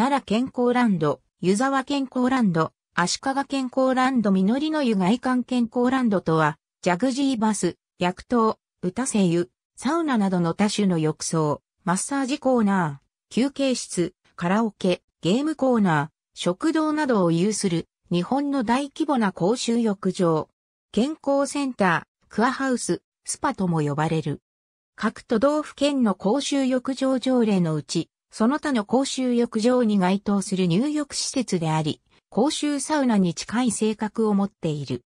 奈良健康ランド、湯沢健康ランド、足利健康ランド実りの湯外観健康ランドとは、ジャグジーバス、薬湯、歌声湯、サウナなどの多種の浴槽、マッサージコーナー、休憩室、カラオケ、ゲームコーナー、食堂などを有する日本の大規模な公衆浴場、健康センター、クアハウス、スパとも呼ばれる。各都道府県の公衆浴場条例のうち、その他の公衆浴場に該当する入浴施設であり、公衆サウナに近い性格を持っている。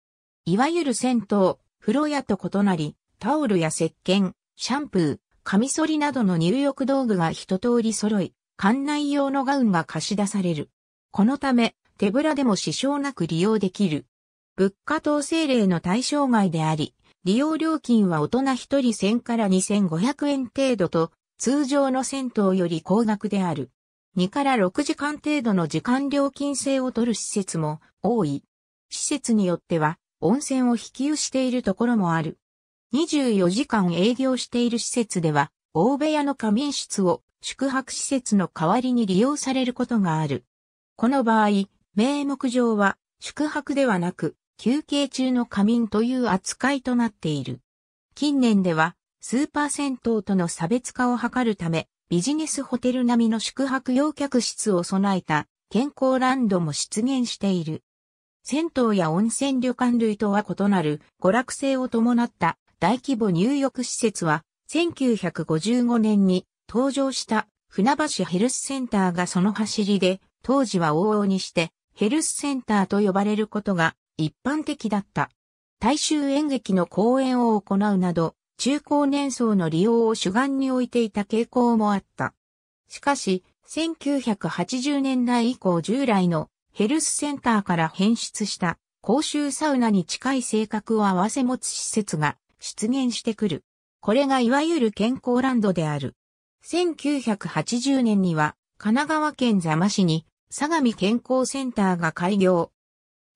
いわゆる銭湯、風呂屋と異なり、タオルや石鹸、シャンプー、カミソリなどの入浴道具が一通り揃い、館内用のガウンが貸し出される。このため、手ぶらでも支障なく利用できる。物価統制令の対象外であり、利用料金は大人1人1000から2500円程度と通常の銭湯より高額である。2から6時間程度の時間料金制を取る施設も多い。施設によっては温泉を引き湯しているところもある。24時間営業している施設では、大部屋の仮眠室を宿泊施設の代わりに利用されることがある。この場合、名目上は宿泊ではなく休憩中の仮眠という扱いとなっている。近年ではスーパー銭湯との差別化を図るため、ビジネスホテル並みの宿泊用客室を備えた健康ランドも出現している。銭湯や温泉旅館類とは異なる娯楽性を伴った大規模入浴施設は1955年に登場した船橋ヘルスセンターがその走りで当時は往々にしてヘルスセンターと呼ばれることが一般的だった。大衆演劇の公演を行うなど中高年層の利用を主眼に置いていた傾向もあった。しかし、1980年代以降従来のヘルスセンターから変質した公衆サウナに近い性格を合わせ持つ施設が出現してくる。これがいわゆる健康ランドである。1980年には神奈川県座間市に相模健康センターが開業。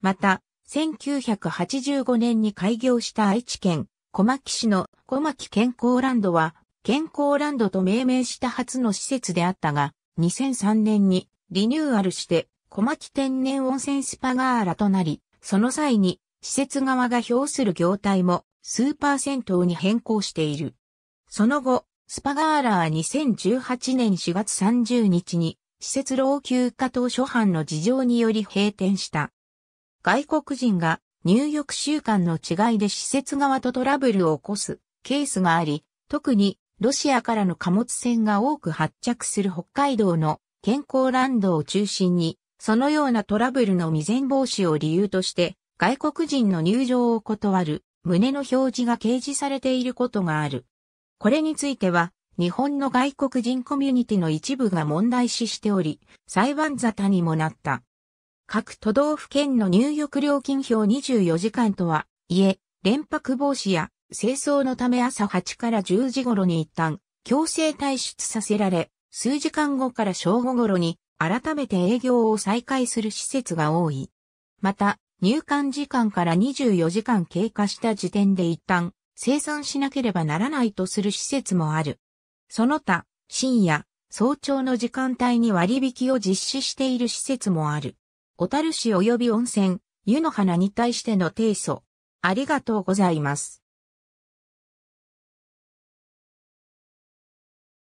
また、1985年に開業した愛知県小牧市の小牧健康ランドは、健康ランドと命名した初の施設であったが、2003年にリニューアルして、小牧天然温泉スパガーラとなり、その際に、施設側が表する業態も、スーパー銭湯に変更している。その後、スパガーラは2018年4月30日に、施設老朽化当初版の事情により閉店した。外国人が入浴習慣の違いで施設側とトラブルを起こすケースがあり、特にロシアからの貨物船が多く発着する北海道の健康ランドを中心に、そのようなトラブルの未然防止を理由として、外国人の入場を断る旨の表示が掲示されていることがある。これについては、日本の外国人コミュニティの一部が問題視しており、裁判沙汰にもなった。各都道府県の入浴料金表24時間とは、いえ、連泊防止や清掃のため朝8から10時頃に一旦強制退出させられ、数時間後から正午頃に改めて営業を再開する施設が多い。また、入館時間から24時間経過した時点で一旦生産しなければならないとする施設もある。その他、深夜、早朝の時間帯に割引を実施している施設もある。小樽市及び温泉、湯の花に対しての提訴。ありがとうございます。